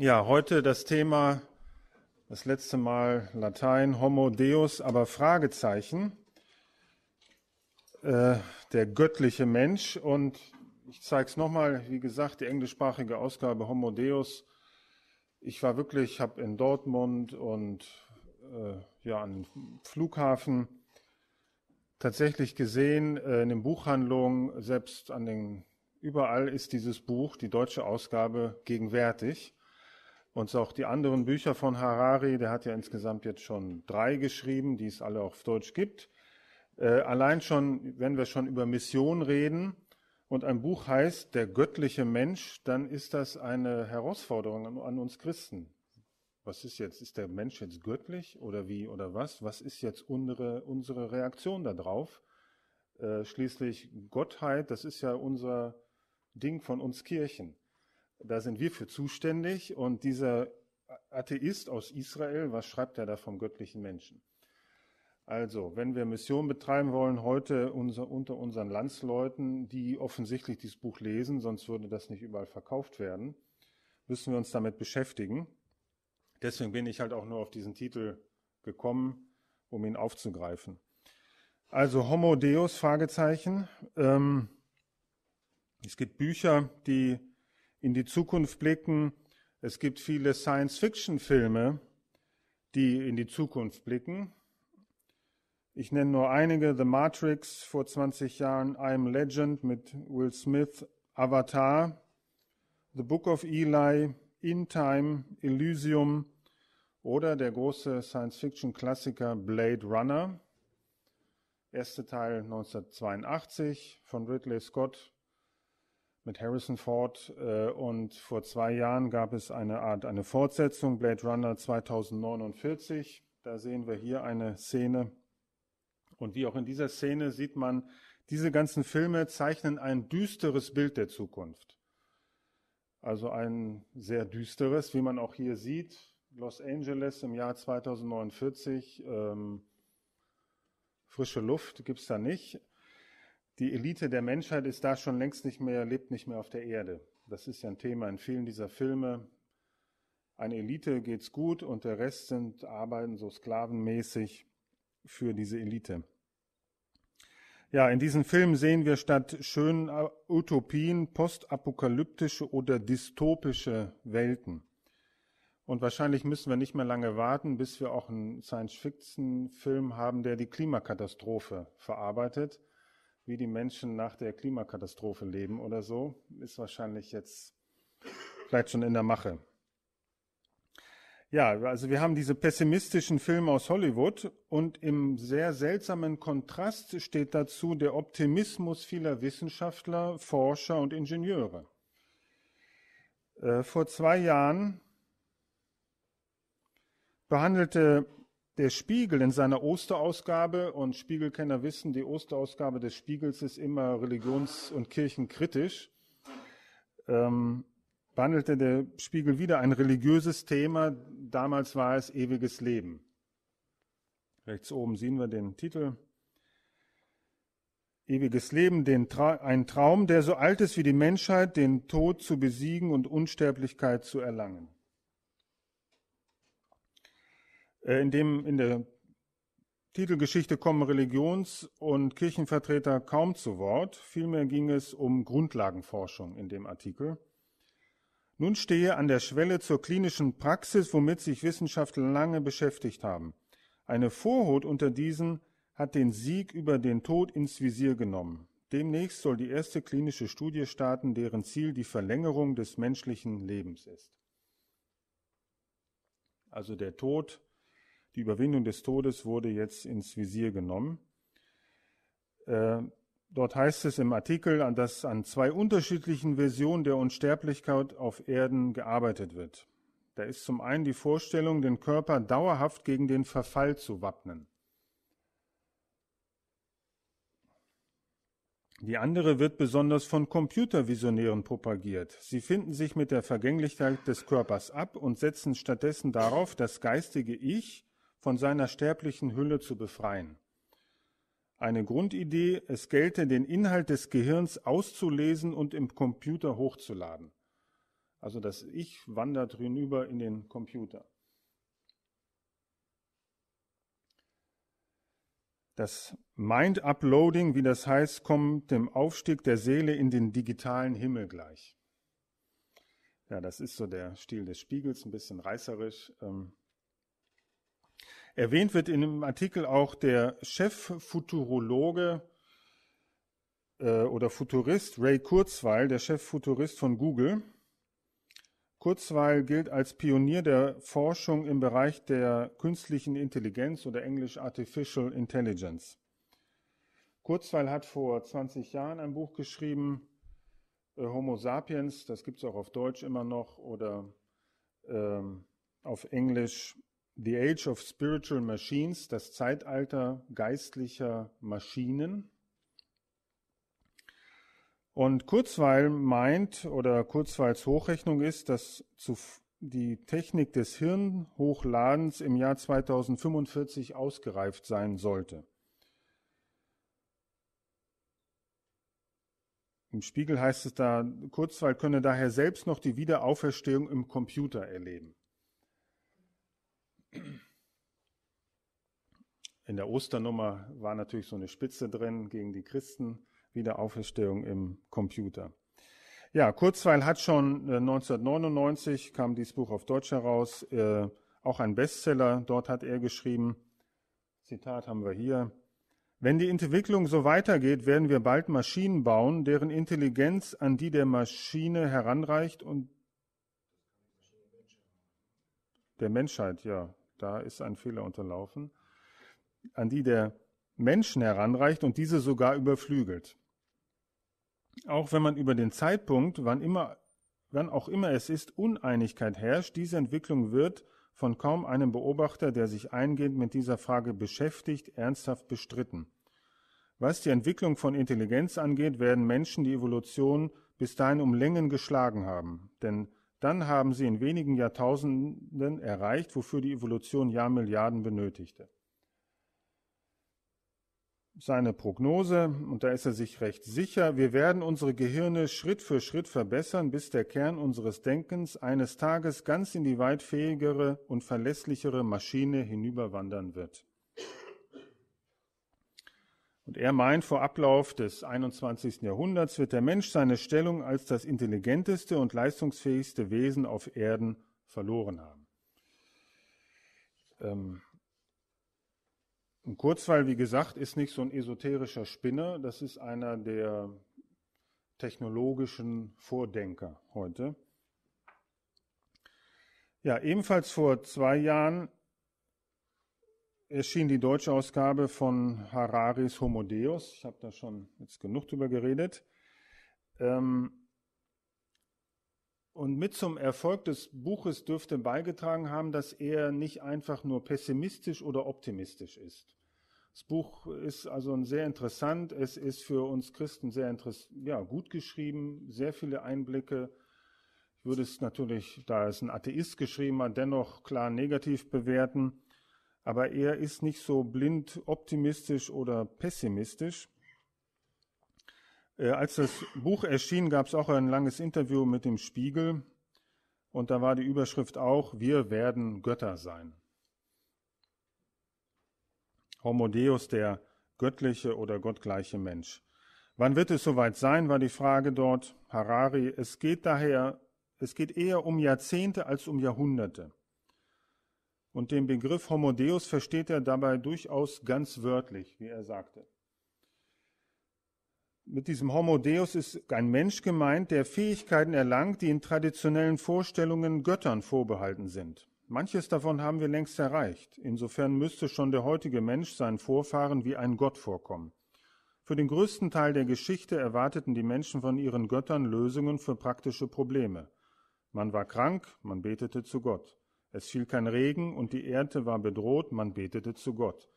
Ja, heute das Thema, das letzte Mal Latein, Homo Deus, aber Fragezeichen, äh, der göttliche Mensch. Und ich zeige es nochmal, wie gesagt, die englischsprachige Ausgabe Homo Deus. Ich war wirklich, habe in Dortmund und äh, ja, an Flughafen tatsächlich gesehen, äh, in den Buchhandlungen, selbst an den, überall ist dieses Buch, die deutsche Ausgabe, gegenwärtig uns auch die anderen Bücher von Harari, der hat ja insgesamt jetzt schon drei geschrieben, die es alle auf Deutsch gibt. Äh, allein schon, wenn wir schon über Mission reden und ein Buch heißt Der göttliche Mensch, dann ist das eine Herausforderung an, an uns Christen. Was ist jetzt? Ist der Mensch jetzt göttlich oder wie oder was? Was ist jetzt unsere, unsere Reaktion darauf? Äh, schließlich Gottheit, das ist ja unser Ding von uns Kirchen da sind wir für zuständig. Und dieser Atheist aus Israel, was schreibt er da vom göttlichen Menschen? Also, wenn wir Mission betreiben wollen, heute unser, unter unseren Landsleuten, die offensichtlich dieses Buch lesen, sonst würde das nicht überall verkauft werden, müssen wir uns damit beschäftigen. Deswegen bin ich halt auch nur auf diesen Titel gekommen, um ihn aufzugreifen. Also Homo Deus, Fragezeichen. Ähm, es gibt Bücher, die in die Zukunft blicken. Es gibt viele Science-Fiction-Filme, die in die Zukunft blicken. Ich nenne nur einige, The Matrix vor 20 Jahren, I'm Am Legend mit Will Smith, Avatar, The Book of Eli, In Time, Elysium oder der große Science-Fiction-Klassiker Blade Runner. Erster Teil 1982 von Ridley Scott, mit Harrison Ford. Äh, und vor zwei Jahren gab es eine Art, eine Fortsetzung, Blade Runner 2049. Da sehen wir hier eine Szene. Und wie auch in dieser Szene sieht man, diese ganzen Filme zeichnen ein düsteres Bild der Zukunft. Also ein sehr düsteres, wie man auch hier sieht. Los Angeles im Jahr 2049. Ähm, frische Luft gibt es da nicht die Elite der Menschheit ist da schon längst nicht mehr, lebt nicht mehr auf der Erde. Das ist ja ein Thema in vielen dieser Filme. Eine Elite geht's gut und der Rest sind arbeiten so sklavenmäßig für diese Elite. Ja, in diesen Filmen sehen wir statt schönen äh, Utopien postapokalyptische oder dystopische Welten. Und wahrscheinlich müssen wir nicht mehr lange warten, bis wir auch einen Science-Fiction-Film haben, der die Klimakatastrophe verarbeitet wie die Menschen nach der Klimakatastrophe leben oder so, ist wahrscheinlich jetzt vielleicht schon in der Mache. Ja, also wir haben diese pessimistischen Filme aus Hollywood und im sehr seltsamen Kontrast steht dazu der Optimismus vieler Wissenschaftler, Forscher und Ingenieure. Äh, vor zwei Jahren behandelte der Spiegel in seiner Osterausgabe, und Spiegelkenner wissen, die Osterausgabe des Spiegels ist immer religions- und kirchenkritisch, ähm, behandelte der Spiegel wieder ein religiöses Thema. Damals war es ewiges Leben. Rechts oben sehen wir den Titel. Ewiges Leben, Tra ein Traum, der so alt ist wie die Menschheit, den Tod zu besiegen und Unsterblichkeit zu erlangen. Äh, in dem in der Titelgeschichte kommen Religions- und Kirchenvertreter kaum zu Wort, vielmehr ging es um Grundlagenforschung in dem Artikel. Nun stehe an der Schwelle zur klinischen Praxis, womit sich Wissenschaftler lange beschäftigt haben. Eine Vorhut unter diesen hat den Sieg über den Tod ins Visier genommen. Demnächst soll die erste klinische Studie starten, deren Ziel die Verlängerung des menschlichen Lebens ist. Also der Tod die Überwindung des Todes wurde jetzt ins Visier genommen. Äh, dort heißt es im Artikel, dass an zwei unterschiedlichen Versionen der Unsterblichkeit auf Erden gearbeitet wird. Da ist zum einen die Vorstellung, den Körper dauerhaft gegen den Verfall zu wappnen. Die andere wird besonders von Computervisionären propagiert. Sie finden sich mit der Vergänglichkeit des Körpers ab und setzen stattdessen darauf, das geistige Ich von seiner sterblichen Hülle zu befreien. Eine Grundidee, es gelte, den Inhalt des Gehirns auszulesen und im Computer hochzuladen. Also das Ich wandert hinüber in den Computer. Das Mind-Uploading, wie das heißt, kommt dem Aufstieg der Seele in den digitalen Himmel gleich. Ja, das ist so der Stil des Spiegels, ein bisschen reißerisch. Ähm, Erwähnt wird in dem Artikel auch der Cheffuturologe äh, oder Futurist Ray Kurzweil, der Cheffuturist von Google. Kurzweil gilt als Pionier der Forschung im Bereich der künstlichen Intelligenz oder englisch Artificial Intelligence. Kurzweil hat vor 20 Jahren ein Buch geschrieben, äh, Homo sapiens, das gibt es auch auf Deutsch immer noch, oder ähm, auf Englisch The Age of Spiritual Machines, das Zeitalter geistlicher Maschinen. Und Kurzweil meint oder Kurzweils Hochrechnung ist, dass die Technik des Hirnhochladens im Jahr 2045 ausgereift sein sollte. Im Spiegel heißt es da, Kurzweil könne daher selbst noch die Wiederauferstehung im Computer erleben. In der Osternummer war natürlich so eine Spitze drin gegen die Christen, Wiederauferstehung im Computer. Ja, Kurzweil hat schon 1999, äh, kam dieses Buch auf Deutsch heraus, äh, auch ein Bestseller. Dort hat er geschrieben, Zitat haben wir hier, wenn die Entwicklung so weitergeht, werden wir bald Maschinen bauen, deren Intelligenz an die der Maschine heranreicht und der Menschheit, ja, da ist ein Fehler unterlaufen, an die der Menschen heranreicht und diese sogar überflügelt. Auch wenn man über den Zeitpunkt, wann, immer, wann auch immer es ist, Uneinigkeit herrscht, diese Entwicklung wird von kaum einem Beobachter, der sich eingehend mit dieser Frage beschäftigt, ernsthaft bestritten. Was die Entwicklung von Intelligenz angeht, werden Menschen die Evolution bis dahin um Längen geschlagen haben, denn dann haben sie in wenigen Jahrtausenden erreicht, wofür die Evolution Jahrmilliarden benötigte. Seine Prognose, und da ist er sich recht sicher, wir werden unsere Gehirne Schritt für Schritt verbessern, bis der Kern unseres Denkens eines Tages ganz in die weitfähigere und verlässlichere Maschine hinüberwandern wird. Und er meint, vor Ablauf des 21. Jahrhunderts wird der Mensch seine Stellung als das intelligenteste und leistungsfähigste Wesen auf Erden verloren haben. Ähm, und Kurzweil, wie gesagt, ist nicht so ein esoterischer Spinner, das ist einer der technologischen Vordenker heute. Ja, ebenfalls vor zwei Jahren erschien die deutsche Ausgabe von Hararis Homo Deus. Ich habe da schon jetzt genug drüber geredet. Ähm, und mit zum Erfolg des Buches dürfte beigetragen haben, dass er nicht einfach nur pessimistisch oder optimistisch ist. Das Buch ist also sehr interessant. Es ist für uns Christen sehr ja, gut geschrieben, sehr viele Einblicke. Ich würde es natürlich, da es ein Atheist geschrieben hat, dennoch klar negativ bewerten aber er ist nicht so blind optimistisch oder pessimistisch. Äh, als das Buch erschien, gab es auch ein langes Interview mit dem Spiegel und da war die Überschrift auch, wir werden Götter sein. Homo Deus, der göttliche oder gottgleiche Mensch. Wann wird es soweit sein, war die Frage dort. Harari, es geht daher, es geht eher um Jahrzehnte als um Jahrhunderte. Und den Begriff Homo Deus versteht er dabei durchaus ganz wörtlich, wie er sagte. Mit diesem Homo Deus ist ein Mensch gemeint, der Fähigkeiten erlangt, die in traditionellen Vorstellungen Göttern vorbehalten sind. Manches davon haben wir längst erreicht. Insofern müsste schon der heutige Mensch seinen Vorfahren wie ein Gott vorkommen. Für den größten Teil der Geschichte erwarteten die Menschen von ihren Göttern Lösungen für praktische Probleme. Man war krank, man betete zu Gott. Es fiel kein Regen und die Ernte war bedroht, man betete zu Gott.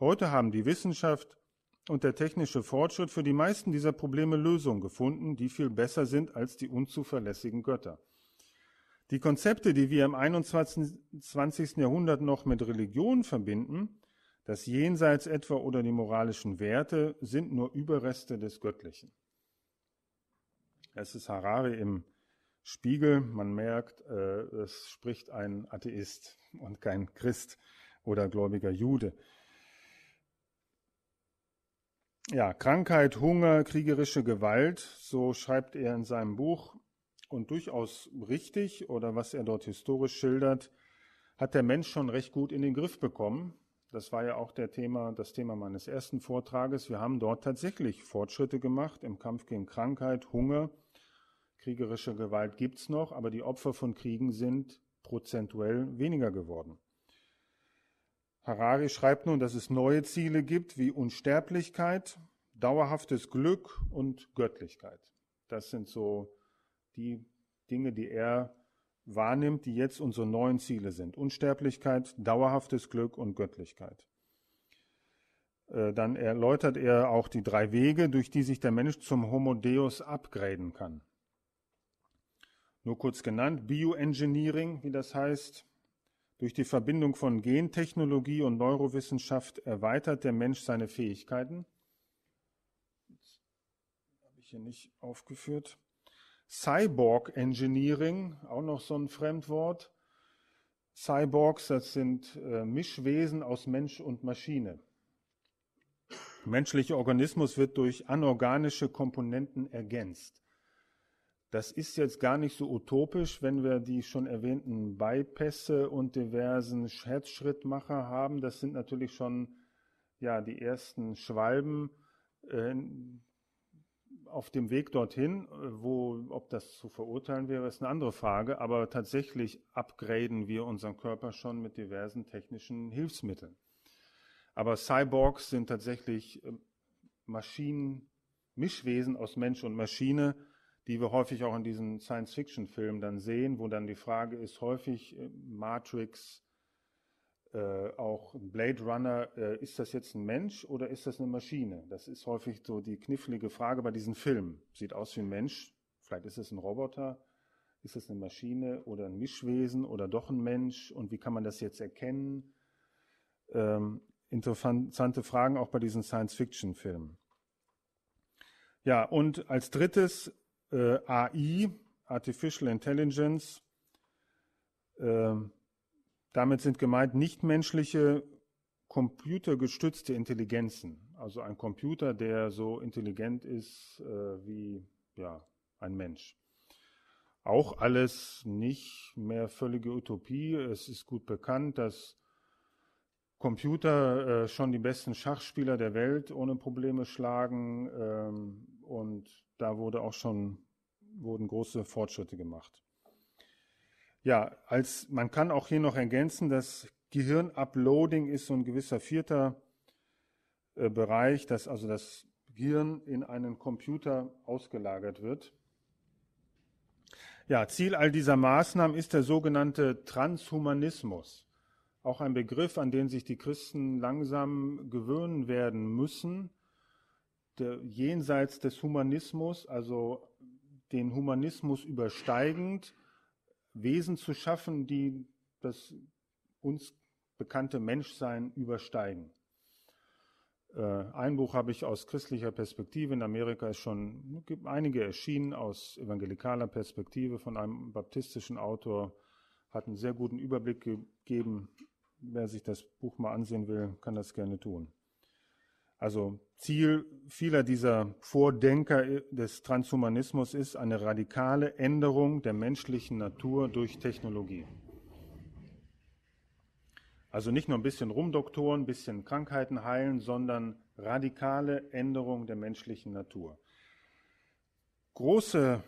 Heute haben die Wissenschaft und der technische Fortschritt für die meisten dieser Probleme Lösungen gefunden, die viel besser sind als die unzuverlässigen Götter. Die Konzepte, die wir im 21. Jahrhundert noch mit Religion verbinden, das Jenseits etwa oder die moralischen Werte, sind nur Überreste des Göttlichen. Es ist Harari im Spiegel. Man merkt, äh, es spricht ein Atheist und kein Christ oder gläubiger Jude. Ja, Krankheit, Hunger, kriegerische Gewalt, so schreibt er in seinem Buch und durchaus richtig oder was er dort historisch schildert, hat der Mensch schon recht gut in den Griff bekommen. Das war ja auch der Thema, das Thema meines ersten Vortrages. Wir haben dort tatsächlich Fortschritte gemacht im Kampf gegen Krankheit, Hunger, Kriegerische Gewalt gibt es noch, aber die Opfer von Kriegen sind prozentuell weniger geworden. Harari schreibt nun, dass es neue Ziele gibt wie Unsterblichkeit, dauerhaftes Glück und Göttlichkeit. Das sind so die Dinge, die er wahrnimmt, die jetzt unsere neuen Ziele sind. Unsterblichkeit, dauerhaftes Glück und Göttlichkeit. Äh, dann erläutert er auch die drei Wege, durch die sich der Mensch zum Homo Deus upgraden kann nur kurz genannt, Bioengineering, wie das heißt. Durch die Verbindung von Gentechnologie und Neurowissenschaft erweitert der Mensch seine Fähigkeiten. Habe ich hier nicht aufgeführt. Cyborg Engineering, auch noch so ein Fremdwort. Cyborgs, das sind äh, Mischwesen aus Mensch und Maschine. Menschlicher Organismus wird durch anorganische Komponenten ergänzt. Das ist jetzt gar nicht so utopisch, wenn wir die schon erwähnten Bypässe und diversen Herzschrittmacher haben. Das sind natürlich schon ja, die ersten Schwalben äh, auf dem Weg dorthin. Äh, wo, ob das zu verurteilen wäre, ist eine andere Frage. Aber tatsächlich upgraden wir unseren Körper schon mit diversen technischen Hilfsmitteln. Aber Cyborgs sind tatsächlich äh, Maschinen, Mischwesen aus Mensch und Maschine die wir häufig auch in diesen Science-Fiction-Filmen dann sehen, wo dann die Frage ist, häufig äh, Matrix, äh, auch Blade Runner, äh, ist das jetzt ein Mensch oder ist das eine Maschine? Das ist häufig so die knifflige Frage bei diesen Filmen. Sieht aus wie ein Mensch, vielleicht ist es ein Roboter, ist es eine Maschine oder ein Mischwesen oder doch ein Mensch und wie kann man das jetzt erkennen? Ähm, interessante Fragen auch bei diesen Science-Fiction-Filmen. Ja, und als drittes äh, AI, Artificial Intelligence. Äh, damit sind gemeint nichtmenschliche computergestützte Intelligenzen. Also ein Computer, der so intelligent ist äh, wie ja, ein Mensch. Auch alles nicht mehr völlige Utopie. Es ist gut bekannt, dass Computer äh, schon die besten Schachspieler der Welt ohne Probleme schlagen ähm, und da wurde auch schon, wurden große Fortschritte gemacht. Ja, als, man kann auch hier noch ergänzen, dass Gehirnuploading ist so ein gewisser vierter äh, Bereich, dass also das Gehirn in einen Computer ausgelagert wird. Ja, Ziel all dieser Maßnahmen ist der sogenannte Transhumanismus. Auch ein Begriff, an den sich die Christen langsam gewöhnen werden müssen der, jenseits des Humanismus, also den Humanismus übersteigend, Wesen zu schaffen, die das uns bekannte Menschsein übersteigen. Äh, ein Buch habe ich aus christlicher Perspektive. In Amerika ist schon gibt einige erschienen aus evangelikaler Perspektive von einem baptistischen Autor. Hat einen sehr guten Überblick gegeben. Wer sich das Buch mal ansehen will, kann das gerne tun. Also Ziel vieler dieser Vordenker des Transhumanismus ist eine radikale Änderung der menschlichen Natur durch Technologie. Also nicht nur ein bisschen rumdoktoren, ein bisschen Krankheiten heilen, sondern radikale Änderung der menschlichen Natur. Große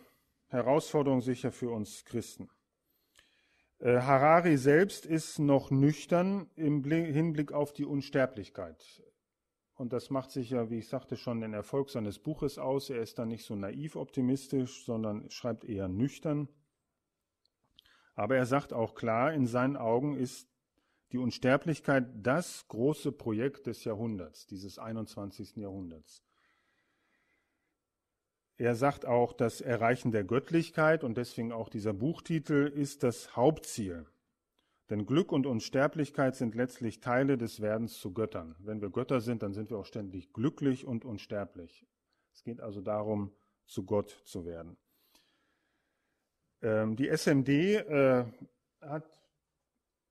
Herausforderung sicher für uns Christen. Äh, Harari selbst ist noch nüchtern im Hinblick auf die Unsterblichkeit. Und das macht sich ja, wie ich sagte, schon den Erfolg seines Buches aus. Er ist dann nicht so naiv optimistisch, sondern schreibt eher nüchtern. Aber er sagt auch klar, in seinen Augen ist die Unsterblichkeit das große Projekt des Jahrhunderts, dieses 21. Jahrhunderts. Er sagt auch, das Erreichen der Göttlichkeit und deswegen auch dieser Buchtitel ist das Hauptziel. Denn Glück und Unsterblichkeit sind letztlich Teile des Werdens zu Göttern. Wenn wir Götter sind, dann sind wir auch ständig glücklich und unsterblich. Es geht also darum, zu Gott zu werden. Ähm, die SMD äh, hat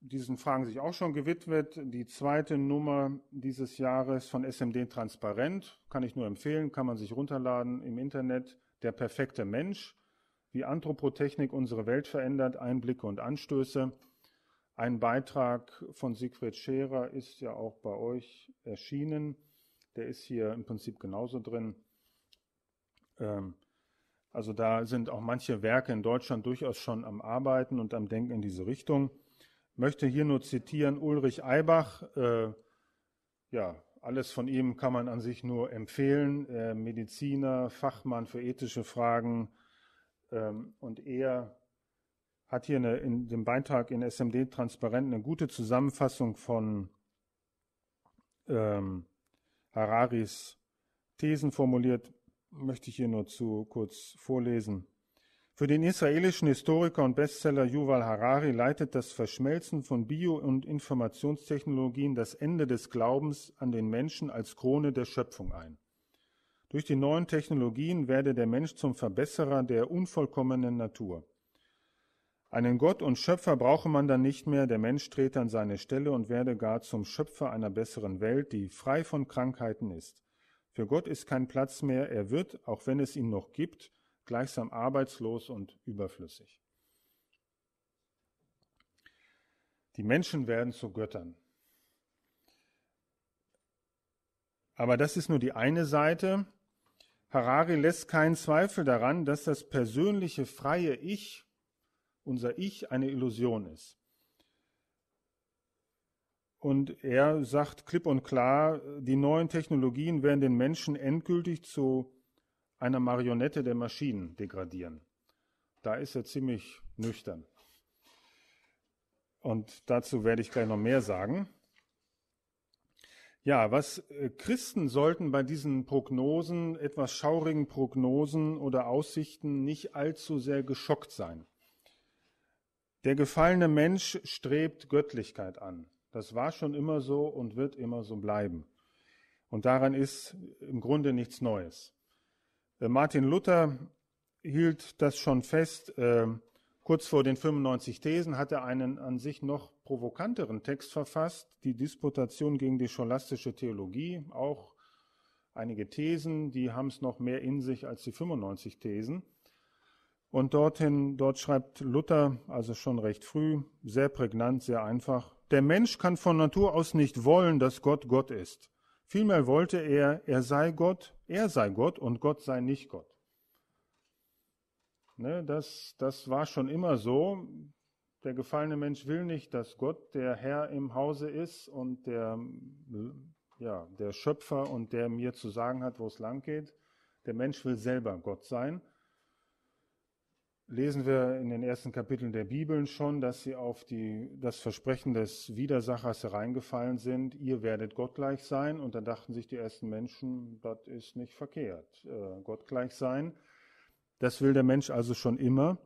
diesen Fragen sich auch schon gewidmet. Die zweite Nummer dieses Jahres von SMD Transparent kann ich nur empfehlen, kann man sich runterladen im Internet. Der perfekte Mensch, wie Anthropotechnik unsere Welt verändert, Einblicke und Anstöße. Ein Beitrag von Siegfried Scherer ist ja auch bei euch erschienen. Der ist hier im Prinzip genauso drin. Ähm, also da sind auch manche Werke in Deutschland durchaus schon am Arbeiten und am Denken in diese Richtung. Möchte hier nur zitieren Ulrich Eibach. Äh, ja, alles von ihm kann man an sich nur empfehlen. Mediziner, Fachmann für ethische Fragen. Ähm, und er hat hier eine, in dem Beitrag in SMD Transparent eine gute Zusammenfassung von ähm, Hararis Thesen formuliert, möchte ich hier nur zu kurz vorlesen. Für den israelischen Historiker und Bestseller Yuval Harari leitet das Verschmelzen von Bio- und Informationstechnologien das Ende des Glaubens an den Menschen als Krone der Schöpfung ein. Durch die neuen Technologien werde der Mensch zum Verbesserer der unvollkommenen Natur. Einen Gott und Schöpfer brauche man dann nicht mehr, der Mensch trete an seine Stelle und werde gar zum Schöpfer einer besseren Welt, die frei von Krankheiten ist. Für Gott ist kein Platz mehr, er wird, auch wenn es ihn noch gibt, gleichsam arbeitslos und überflüssig. Die Menschen werden zu Göttern. Aber das ist nur die eine Seite. Harari lässt keinen Zweifel daran, dass das persönliche freie Ich unser Ich eine Illusion ist. Und er sagt klipp und klar, die neuen Technologien werden den Menschen endgültig zu einer Marionette der Maschinen degradieren. Da ist er ziemlich nüchtern. Und dazu werde ich gleich noch mehr sagen. Ja, was äh, Christen sollten bei diesen Prognosen, etwas schaurigen Prognosen oder Aussichten nicht allzu sehr geschockt sein. Der gefallene Mensch strebt Göttlichkeit an. Das war schon immer so und wird immer so bleiben. Und daran ist im Grunde nichts Neues. Äh, Martin Luther hielt das schon fest. Äh, kurz vor den 95 Thesen hat er einen an sich noch provokanteren Text verfasst, die Disputation gegen die scholastische Theologie. Auch einige Thesen, die haben es noch mehr in sich als die 95 Thesen. Und dorthin, dort schreibt Luther, also schon recht früh, sehr prägnant, sehr einfach, der Mensch kann von Natur aus nicht wollen, dass Gott Gott ist. Vielmehr wollte er, er sei Gott, er sei Gott und Gott sei nicht Gott. Ne, das, das war schon immer so. Der gefallene Mensch will nicht, dass Gott der Herr im Hause ist und der, ja, der Schöpfer und der mir zu sagen hat, wo es lang geht. Der Mensch will selber Gott sein lesen wir in den ersten Kapiteln der Bibeln schon, dass sie auf die, das Versprechen des Widersachers hereingefallen sind, ihr werdet gottgleich sein. Und dann dachten sich die ersten Menschen, das ist nicht verkehrt, äh, gottgleich sein. Das will der Mensch also schon immer.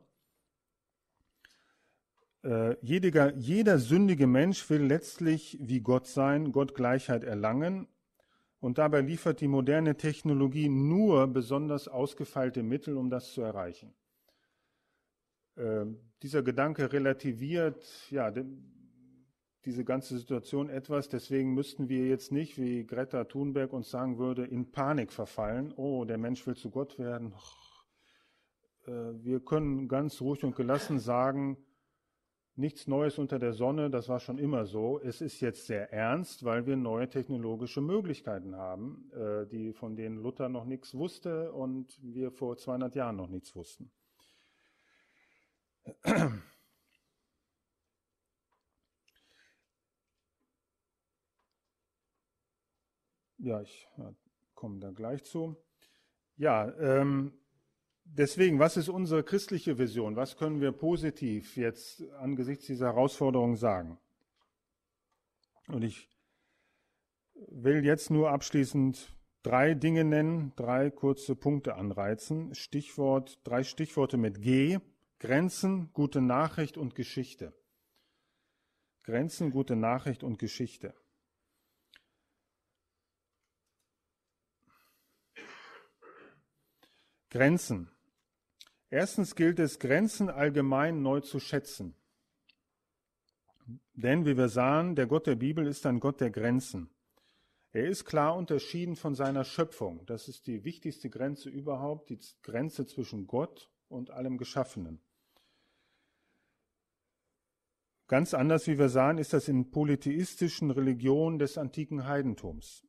Äh, jeder, jeder sündige Mensch will letztlich wie Gott sein, Gottgleichheit erlangen. Und dabei liefert die moderne Technologie nur besonders ausgefeilte Mittel, um das zu erreichen. Ähm, dieser Gedanke relativiert ja, dem, diese ganze Situation etwas. Deswegen müssten wir jetzt nicht, wie Greta Thunberg uns sagen würde, in Panik verfallen. Oh, der Mensch will zu Gott werden. Äh, wir können ganz ruhig und gelassen sagen, nichts Neues unter der Sonne, das war schon immer so. Es ist jetzt sehr ernst, weil wir neue technologische Möglichkeiten haben, äh, die von denen Luther noch nichts wusste und wir vor 200 Jahren noch nichts wussten. Ja, ich äh, komme da gleich zu. Ja, ähm, deswegen, was ist unsere christliche Vision? Was können wir positiv jetzt angesichts dieser Herausforderung sagen? Und ich will jetzt nur abschließend drei Dinge nennen, drei kurze Punkte anreizen. Stichwort, drei Stichworte mit G. Grenzen, gute Nachricht und Geschichte. Grenzen, gute Nachricht und Geschichte. Grenzen. Erstens gilt es, Grenzen allgemein neu zu schätzen. Denn, wie wir sahen, der Gott der Bibel ist ein Gott der Grenzen. Er ist klar unterschieden von seiner Schöpfung. Das ist die wichtigste Grenze überhaupt, die Grenze zwischen Gott und allem Geschaffenen. Ganz anders, wie wir sahen, ist das in polytheistischen Religionen des antiken Heidentums.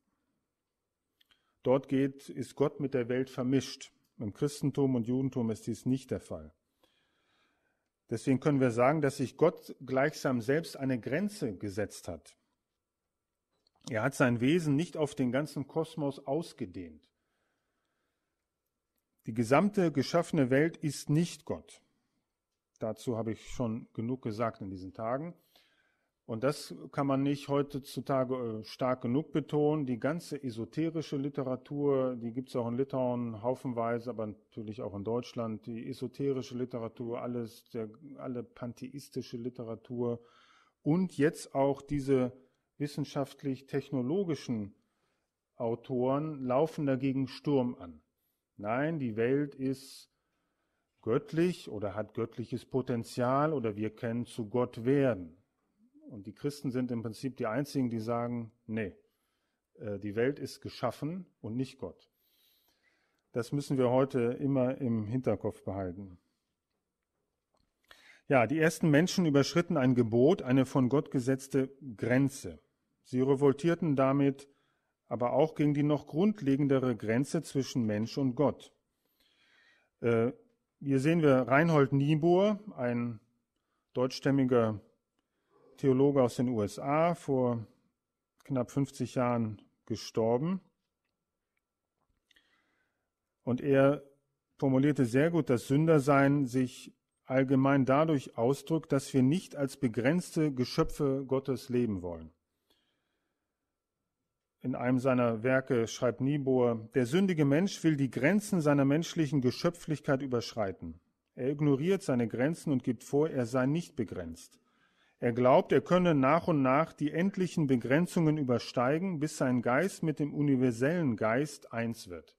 Dort geht, ist Gott mit der Welt vermischt. Im Christentum und Judentum ist dies nicht der Fall. Deswegen können wir sagen, dass sich Gott gleichsam selbst eine Grenze gesetzt hat. Er hat sein Wesen nicht auf den ganzen Kosmos ausgedehnt. Die gesamte geschaffene Welt ist nicht Gott. Dazu habe ich schon genug gesagt in diesen Tagen. Und das kann man nicht heutzutage äh, stark genug betonen. Die ganze esoterische Literatur, die gibt es auch in Litauen haufenweise, aber natürlich auch in Deutschland. Die esoterische Literatur, alles, der, alle pantheistische Literatur und jetzt auch diese wissenschaftlich-technologischen Autoren laufen dagegen Sturm an. Nein, die Welt ist göttlich oder hat göttliches Potenzial oder wir können zu Gott werden. Und die Christen sind im Prinzip die Einzigen, die sagen, nee, äh, die Welt ist geschaffen und nicht Gott. Das müssen wir heute immer im Hinterkopf behalten. Ja, die ersten Menschen überschritten ein Gebot, eine von Gott gesetzte Grenze. Sie revoltierten damit aber auch gegen die noch grundlegendere Grenze zwischen Mensch und Gott. Äh, hier sehen wir Reinhold Niebuhr, ein deutschstämmiger Theologe aus den USA, vor knapp 50 Jahren gestorben. Und er formulierte sehr gut, dass Sündersein sich allgemein dadurch ausdrückt, dass wir nicht als begrenzte Geschöpfe Gottes leben wollen. In einem seiner Werke schreibt Niebuhr, der sündige Mensch will die Grenzen seiner menschlichen Geschöpflichkeit überschreiten. Er ignoriert seine Grenzen und gibt vor, er sei nicht begrenzt. Er glaubt, er könne nach und nach die endlichen Begrenzungen übersteigen, bis sein Geist mit dem universellen Geist eins wird.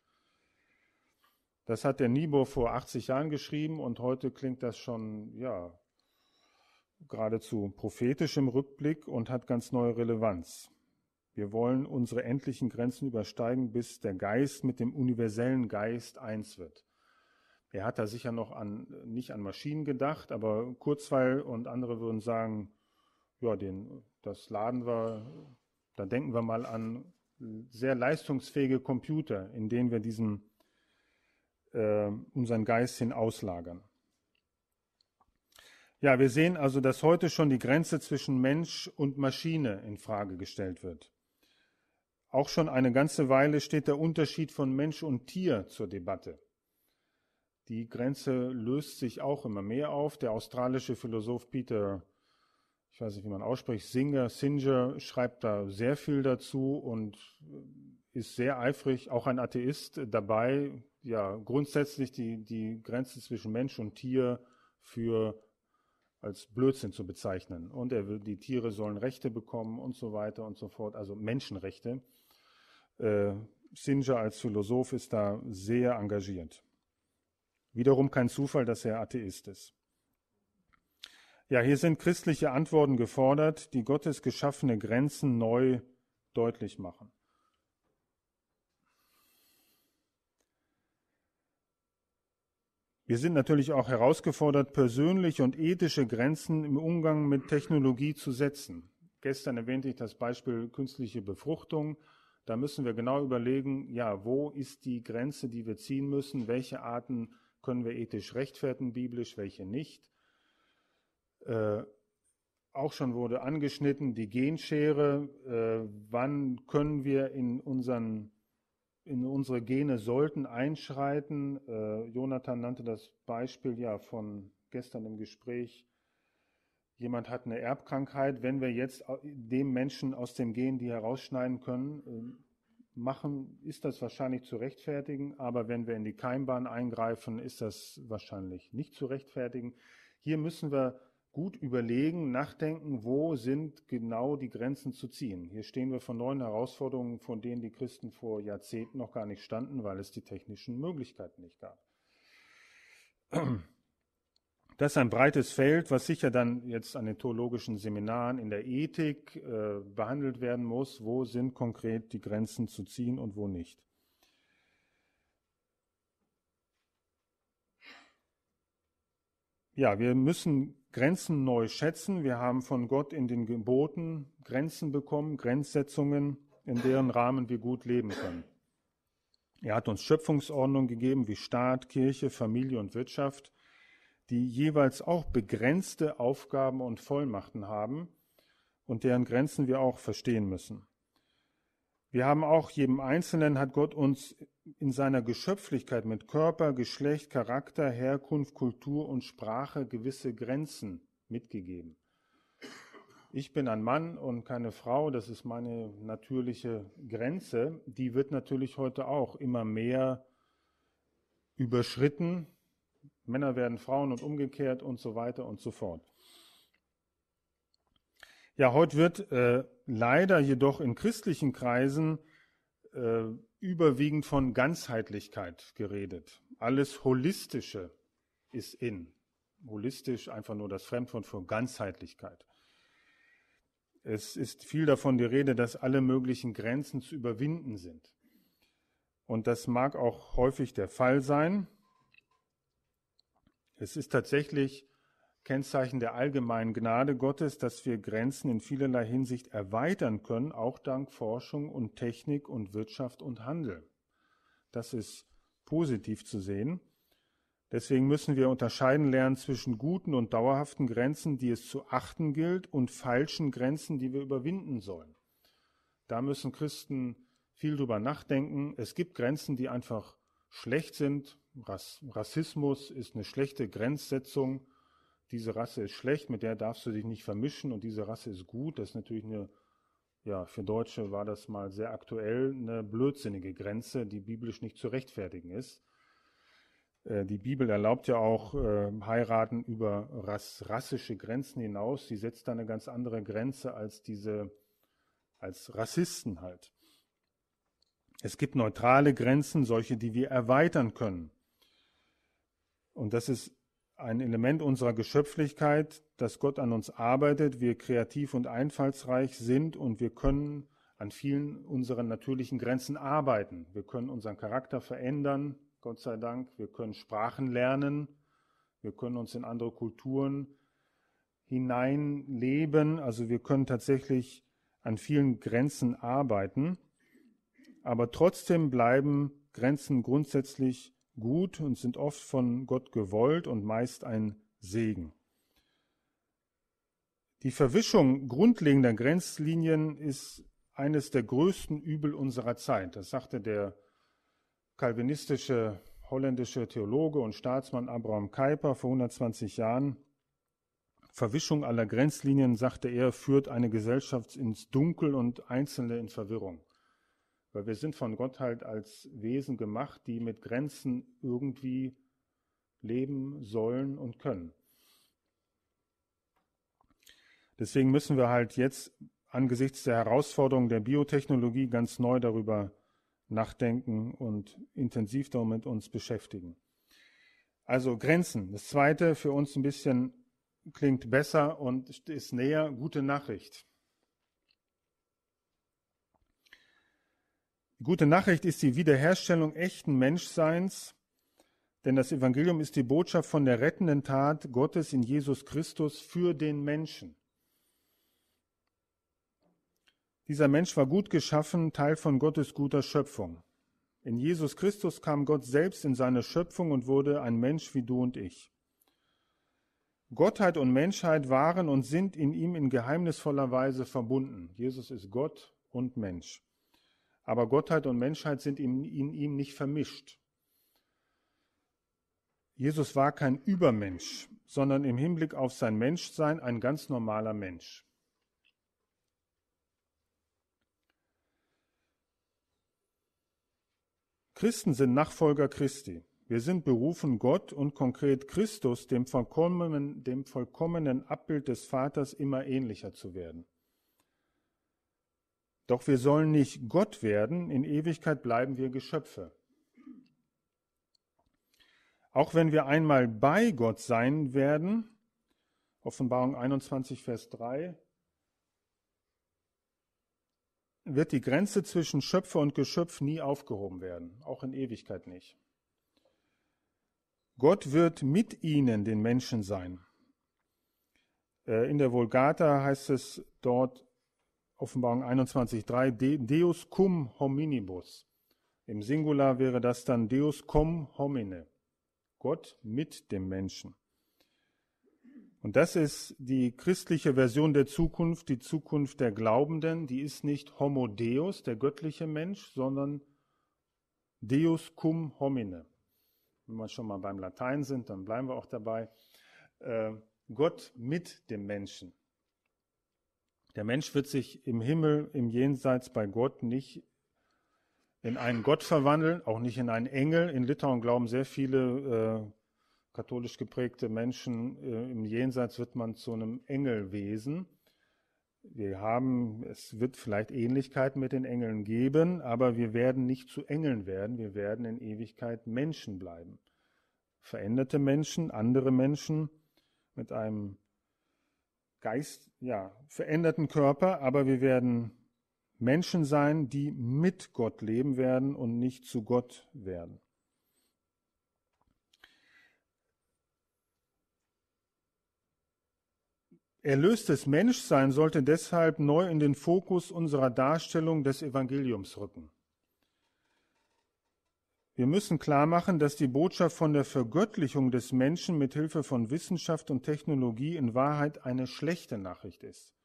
Das hat der Niebuhr vor 80 Jahren geschrieben und heute klingt das schon, ja, geradezu prophetisch im Rückblick und hat ganz neue Relevanz. Wir wollen unsere endlichen Grenzen übersteigen, bis der Geist mit dem universellen Geist eins wird. Er hat da sicher noch an, nicht an Maschinen gedacht, aber Kurzweil und andere würden sagen, ja, den, das laden wir, da denken wir mal an sehr leistungsfähige Computer, in denen wir diesen, äh, unseren Geist hin auslagern. Ja, wir sehen also, dass heute schon die Grenze zwischen Mensch und Maschine in Frage gestellt wird auch schon eine ganze Weile steht der Unterschied von Mensch und Tier zur Debatte. Die Grenze löst sich auch immer mehr auf. Der australische Philosoph Peter, ich weiß nicht, wie man ausspricht, Singer, Singer schreibt da sehr viel dazu und äh, ist sehr eifrig, auch ein Atheist, dabei, ja, grundsätzlich die, die Grenze zwischen Mensch und Tier für als Blödsinn zu bezeichnen. Und er will, die Tiere sollen Rechte bekommen und so weiter und so fort, also Menschenrechte. Äh, Singer als Philosoph ist da sehr engagiert. Wiederum kein Zufall, dass er Atheist ist. Ja, hier sind christliche Antworten gefordert, die Gottes geschaffene Grenzen neu deutlich machen. Wir sind natürlich auch herausgefordert, persönliche und ethische Grenzen im Umgang mit Technologie zu setzen. Gestern erwähnte ich das Beispiel künstliche Befruchtung. Da müssen wir genau überlegen, ja, wo ist die Grenze, die wir ziehen müssen? Welche Arten können wir ethisch rechtfertigen, biblisch, welche nicht? Äh, auch schon wurde angeschnitten die Genschere. Äh, wann können wir in unseren in unsere Gene sollten einschreiten. Äh, Jonathan nannte das Beispiel ja von gestern im Gespräch. Jemand hat eine Erbkrankheit. Wenn wir jetzt äh, dem Menschen aus dem Gen die herausschneiden können, äh, machen, ist das wahrscheinlich zu rechtfertigen. Aber wenn wir in die Keimbahn eingreifen, ist das wahrscheinlich nicht zu rechtfertigen. Hier müssen wir gut überlegen, nachdenken, wo sind genau die Grenzen zu ziehen. Hier stehen wir vor neuen Herausforderungen, von denen die Christen vor Jahrzehnten noch gar nicht standen, weil es die technischen Möglichkeiten nicht gab. Das ist ein breites Feld, was sicher dann jetzt an den theologischen Seminaren in der Ethik äh, behandelt werden muss. Wo sind konkret die Grenzen zu ziehen und wo nicht? Ja, wir müssen Grenzen neu schätzen. Wir haben von Gott in den Geboten Grenzen bekommen, Grenzsetzungen, in deren Rahmen wir gut leben können. Er hat uns Schöpfungsordnung gegeben wie Staat, Kirche, Familie und Wirtschaft, die jeweils auch begrenzte Aufgaben und Vollmachten haben und deren Grenzen wir auch verstehen müssen. Wir haben auch jedem Einzelnen hat Gott uns in seiner Geschöpflichkeit mit Körper, Geschlecht, Charakter, Herkunft, Kultur und Sprache gewisse Grenzen mitgegeben. Ich bin ein Mann und keine Frau, das ist meine natürliche Grenze. Die wird natürlich heute auch immer mehr überschritten. Männer werden Frauen und umgekehrt und so weiter und so fort. Ja, heute wird äh, leider jedoch in christlichen Kreisen äh, überwiegend von Ganzheitlichkeit geredet. Alles Holistische ist in. Holistisch einfach nur das Fremdwort für Ganzheitlichkeit. Es ist viel davon die Rede, dass alle möglichen Grenzen zu überwinden sind. Und das mag auch häufig der Fall sein. Es ist tatsächlich Kennzeichen der allgemeinen Gnade Gottes, dass wir Grenzen in vielerlei Hinsicht erweitern können, auch dank Forschung und Technik und Wirtschaft und Handel. Das ist positiv zu sehen. Deswegen müssen wir unterscheiden lernen zwischen guten und dauerhaften Grenzen, die es zu achten gilt, und falschen Grenzen, die wir überwinden sollen. Da müssen Christen viel drüber nachdenken. Es gibt Grenzen, die einfach schlecht sind. Rassismus ist eine schlechte Grenzsetzung diese Rasse ist schlecht, mit der darfst du dich nicht vermischen und diese Rasse ist gut. Das ist natürlich eine, ja, für Deutsche war das mal sehr aktuell, eine blödsinnige Grenze, die biblisch nicht zu rechtfertigen ist. Äh, die Bibel erlaubt ja auch äh, Heiraten über ras rassische Grenzen hinaus. Sie setzt da eine ganz andere Grenze als diese, als Rassisten halt. Es gibt neutrale Grenzen, solche, die wir erweitern können. Und das ist ein Element unserer Geschöpflichkeit, dass Gott an uns arbeitet, wir kreativ und einfallsreich sind und wir können an vielen unseren natürlichen Grenzen arbeiten. Wir können unseren Charakter verändern, Gott sei Dank. Wir können Sprachen lernen. Wir können uns in andere Kulturen hineinleben. Also wir können tatsächlich an vielen Grenzen arbeiten. Aber trotzdem bleiben Grenzen grundsätzlich gut und sind oft von Gott gewollt und meist ein Segen. Die Verwischung grundlegender Grenzlinien ist eines der größten Übel unserer Zeit. Das sagte der kalvinistische holländische Theologe und Staatsmann Abraham Kuyper vor 120 Jahren. Verwischung aller Grenzlinien, sagte er, führt eine Gesellschaft ins Dunkel und Einzelne in Verwirrung. Weil wir sind von Gott halt als Wesen gemacht, die mit Grenzen irgendwie leben sollen und können. Deswegen müssen wir halt jetzt angesichts der Herausforderungen der Biotechnologie ganz neu darüber nachdenken und intensiv damit uns beschäftigen. Also Grenzen. Das zweite für uns ein bisschen klingt besser und ist näher, gute Nachricht. Die gute Nachricht ist die Wiederherstellung echten Menschseins, denn das Evangelium ist die Botschaft von der rettenden Tat Gottes in Jesus Christus für den Menschen. Dieser Mensch war gut geschaffen, Teil von Gottes guter Schöpfung. In Jesus Christus kam Gott selbst in seine Schöpfung und wurde ein Mensch wie du und ich. Gottheit und Menschheit waren und sind in ihm in geheimnisvoller Weise verbunden. Jesus ist Gott und Mensch aber Gottheit und Menschheit sind in, ihm nicht vermischt. Jesus war kein Übermensch, sondern im Hinblick auf sein Menschsein ein ganz normaler Mensch. Christen sind Nachfolger Christi. Wir sind berufen, Gott und konkret Christus, dem vollkommenen, dem vollkommenen Abbild des Vaters, immer ähnlicher zu werden. Doch wir sollen nicht Gott werden, in Ewigkeit bleiben wir Geschöpfe. Auch wenn wir einmal bei Gott sein werden, Offenbarung 21, Vers 3, wird die Grenze zwischen Schöpfer und Geschöpf nie aufgehoben werden, auch in Ewigkeit nicht. Gott wird mit ihnen, den Menschen, sein. Äh, in der Vulgata heißt es dort, Offenbarung 21.3, Deus cum hominibus. Im Singular wäre das dann Deus cum homine. Gott mit dem Menschen. Und das ist die christliche Version der Zukunft, die Zukunft der Glaubenden. Die ist nicht Homo Deus, der göttliche Mensch, sondern Deus cum homine. Wenn wir schon mal beim Latein sind, dann bleiben wir auch dabei. Äh, Gott mit dem Menschen. Der Mensch wird sich im Himmel, im Jenseits bei Gott nicht in einen Gott verwandeln, auch nicht in einen Engel. In Litauen glauben sehr viele äh, katholisch geprägte Menschen, äh, im Jenseits wird man zu einem Engelwesen. Wir haben, es wird vielleicht Ähnlichkeiten mit den Engeln geben, aber wir werden nicht zu Engeln werden, wir werden in Ewigkeit Menschen bleiben. Veränderte Menschen, andere Menschen mit einem Geist, ja, veränderten Körper, aber wir werden Menschen sein, die mit Gott leben werden und nicht zu Gott werden. Erlöstes Menschsein sollte deshalb neu in den Fokus unserer Darstellung des Evangeliums rücken. Wir müssen klarmachen, dass die Botschaft von der Vergöttlichung des Menschen mit Hilfe von Wissenschaft und Technologie in Wahrheit eine schlechte Nachricht ist.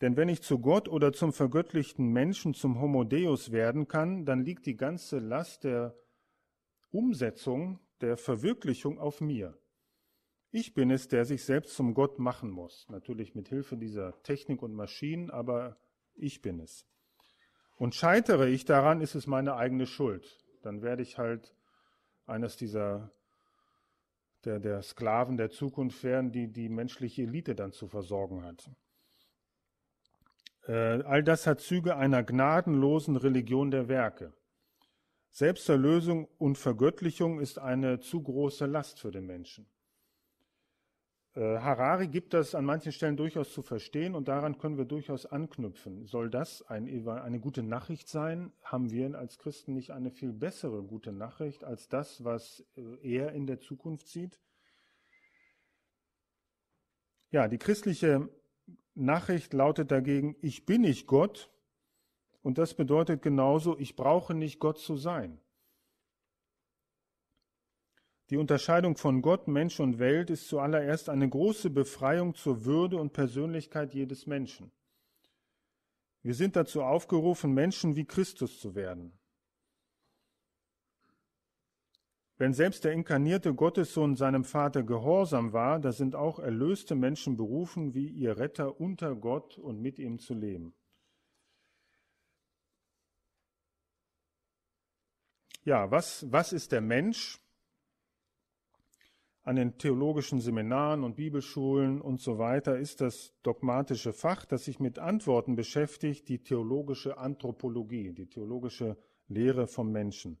Denn wenn ich zu Gott oder zum vergöttlichten Menschen, zum Homo Deus werden kann, dann liegt die ganze Last der Umsetzung, der Verwirklichung auf mir. Ich bin es, der sich selbst zum Gott machen muss. Natürlich mit Hilfe dieser Technik und Maschinen, aber ich bin es. Und scheitere ich daran, ist es meine eigene Schuld. Dann werde ich halt eines dieser der, der Sklaven der Zukunft werden, die die menschliche Elite dann zu versorgen hat. Äh, all das hat Züge einer gnadenlosen Religion der Werke. Selbsterlösung und Vergöttlichung ist eine zu große Last für den Menschen. Äh, Harari gibt das an manchen Stellen durchaus zu verstehen und daran können wir durchaus anknüpfen. Soll das ein, eine gute Nachricht sein? Haben wir als Christen nicht eine viel bessere gute Nachricht als das, was äh, er in der Zukunft sieht? Ja, die christliche Nachricht lautet dagegen, ich bin nicht Gott und das bedeutet genauso, ich brauche nicht Gott zu sein. Die Unterscheidung von Gott, Mensch und Welt ist zuallererst eine große Befreiung zur Würde und Persönlichkeit jedes Menschen. Wir sind dazu aufgerufen, Menschen wie Christus zu werden. Wenn selbst der inkarnierte Gottessohn seinem Vater gehorsam war, da sind auch erlöste Menschen berufen, wie ihr Retter unter Gott und mit ihm zu leben. Ja, was, was ist der Mensch? an den theologischen Seminaren und Bibelschulen und so weiter ist das dogmatische Fach, das sich mit Antworten beschäftigt, die theologische Anthropologie, die theologische Lehre vom Menschen.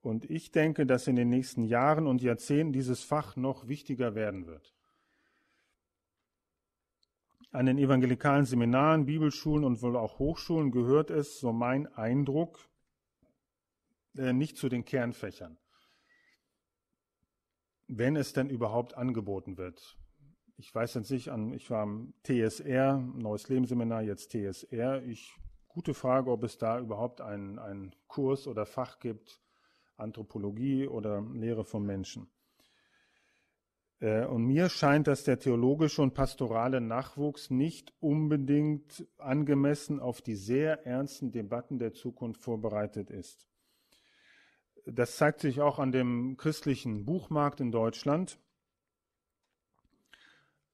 Und ich denke, dass in den nächsten Jahren und Jahrzehnten dieses Fach noch wichtiger werden wird. An den evangelikalen Seminaren, Bibelschulen und wohl auch Hochschulen gehört es, so mein Eindruck, äh, nicht zu den Kernfächern wenn es denn überhaupt angeboten wird. Ich weiß jetzt nicht, an, ich war am TSR, Neues Lebensseminar, jetzt TSR. Ich, gute Frage, ob es da überhaupt einen, einen Kurs oder Fach gibt, Anthropologie oder Lehre von Menschen. Äh, und mir scheint, dass der theologische und pastorale Nachwuchs nicht unbedingt angemessen auf die sehr ernsten Debatten der Zukunft vorbereitet ist das zeigt sich auch an dem christlichen Buchmarkt in Deutschland.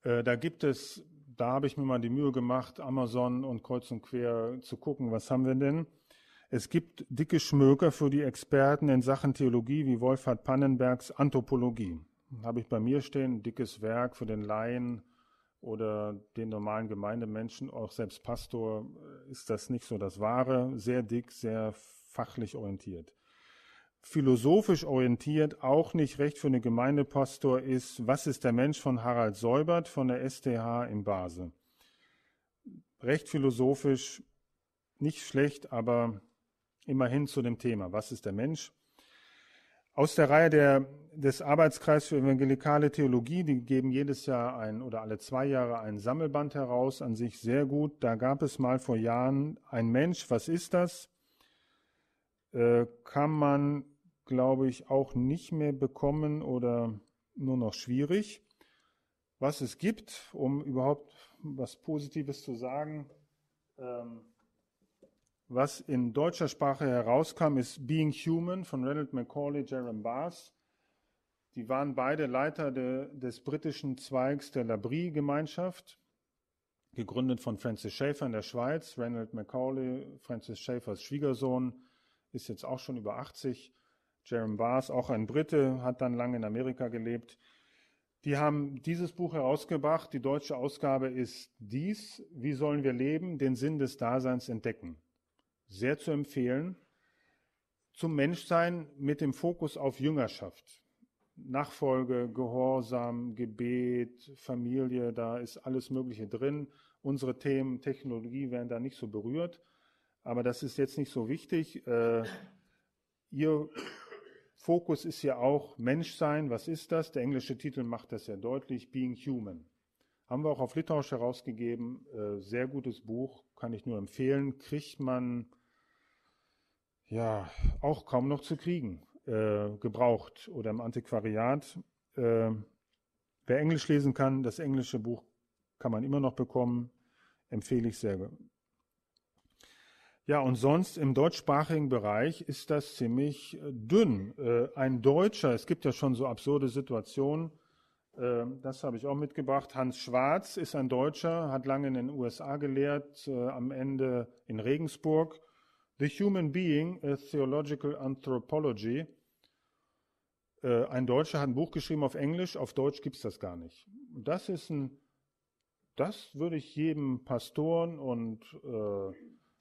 Äh, da gibt es, da habe ich mir mal die Mühe gemacht, Amazon und kreuz und quer zu gucken, was haben wir denn? Es gibt dicke Schmöker für die Experten in Sachen Theologie wie Wolfhard Pannenbergs Anthropologie. Habe ich bei mir stehen, dickes Werk für den Laien oder den normalen Gemeindemenschen, auch selbst Pastor äh, ist das nicht so das Wahre, sehr dick, sehr fachlich orientiert philosophisch orientiert auch nicht recht für eine Gemeindepastor ist, was ist der Mensch von Harald Säubert von der STH in Basel. Recht philosophisch nicht schlecht, aber immerhin zu dem Thema, was ist der Mensch? Aus der Reihe der, des Arbeitskreises für evangelikale Theologie, die geben jedes Jahr ein oder alle zwei Jahre ein Sammelband heraus, an sich sehr gut. Da gab es mal vor Jahren ein Mensch, was ist das? Äh, kann man glaube ich, auch nicht mehr bekommen oder nur noch schwierig. Was es gibt, um überhaupt was Positives zu sagen, ähm, was in deutscher Sprache herauskam, ist Being Human von Ronald Macaulay, Jerem Bars. Die waren beide Leiter de, des britischen Zweigs der Labrie-Gemeinschaft, gegründet von Francis Schaeffer in der Schweiz. Ronald McCauley, Francis Schaeffers Schwiegersohn, ist jetzt auch schon über 80 Jerem Bars, auch ein Brite, hat dann lange in Amerika gelebt. Die haben dieses Buch herausgebracht. Die deutsche Ausgabe ist dies. Wie sollen wir leben? Den Sinn des Daseins entdecken. Sehr zu empfehlen. Zum Menschsein mit dem Fokus auf Jüngerschaft. Nachfolge, Gehorsam, Gebet, Familie, da ist alles Mögliche drin. Unsere Themen Technologie werden da nicht so berührt, aber das ist jetzt nicht so wichtig. Äh, ihr Fokus ist ja auch Menschsein. Was ist das? Der englische Titel macht das ja deutlich, Being Human. Haben wir auch auf Litauisch herausgegeben. Äh, sehr gutes Buch, kann ich nur empfehlen. Kriegt man ja auch kaum noch zu kriegen. Äh, gebraucht oder im Antiquariat. Äh, wer Englisch lesen kann, das englische Buch kann man immer noch bekommen. Empfehle ich sehr ja, und sonst im deutschsprachigen Bereich ist das ziemlich äh, dünn. Äh, ein Deutscher, es gibt ja schon so absurde Situationen, äh, das habe ich auch mitgebracht. Hans Schwarz ist ein Deutscher, hat lange in den USA gelehrt, am Ende in Regensburg. The Human Being, a Theological Anthropology. Ein Deutscher hat ein Buch geschrieben auf Englisch, auf Deutsch gibt es das gar nicht. Das ist ein, das würde ich jedem Pastoren und äh,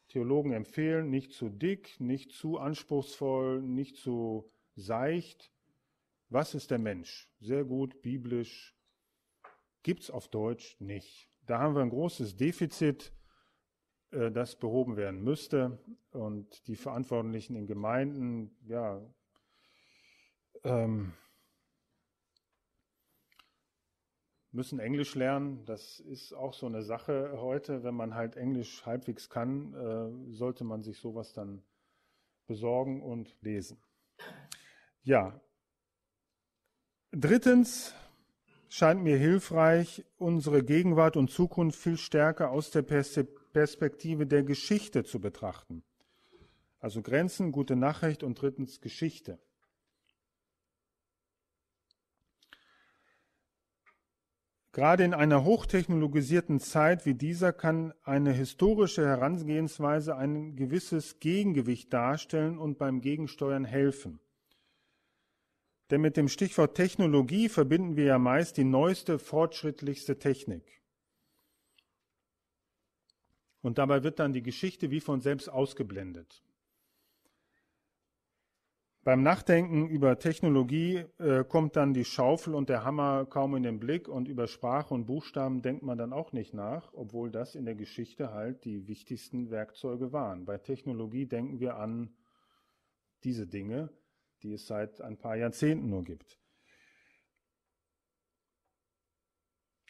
Theologen empfehlen, nicht zu dick, nicht zu anspruchsvoll, nicht zu seicht. Was ist der Mensch? Sehr gut, biblisch. Gibt es auf Deutsch nicht. Da haben wir ein großes Defizit, äh, das behoben werden müsste. Und die Verantwortlichen in Gemeinden, ja, ähm, müssen Englisch lernen. Das ist auch so eine Sache heute. Wenn man halt Englisch halbwegs kann, äh, sollte man sich sowas dann besorgen und lesen. Ja. Drittens scheint mir hilfreich, unsere Gegenwart und Zukunft viel stärker aus der Perspektive der Geschichte zu betrachten. Also Grenzen, gute Nachricht und drittens Geschichte. Gerade in einer hochtechnologisierten Zeit wie dieser kann eine historische Herangehensweise ein gewisses Gegengewicht darstellen und beim Gegensteuern helfen. Denn mit dem Stichwort Technologie verbinden wir ja meist die neueste, fortschrittlichste Technik. Und dabei wird dann die Geschichte wie von selbst ausgeblendet beim Nachdenken über Technologie äh, kommt dann die Schaufel und der Hammer kaum in den Blick und über Sprache und Buchstaben denkt man dann auch nicht nach, obwohl das in der Geschichte halt die wichtigsten Werkzeuge waren. Bei Technologie denken wir an diese Dinge, die es seit ein paar Jahrzehnten nur gibt.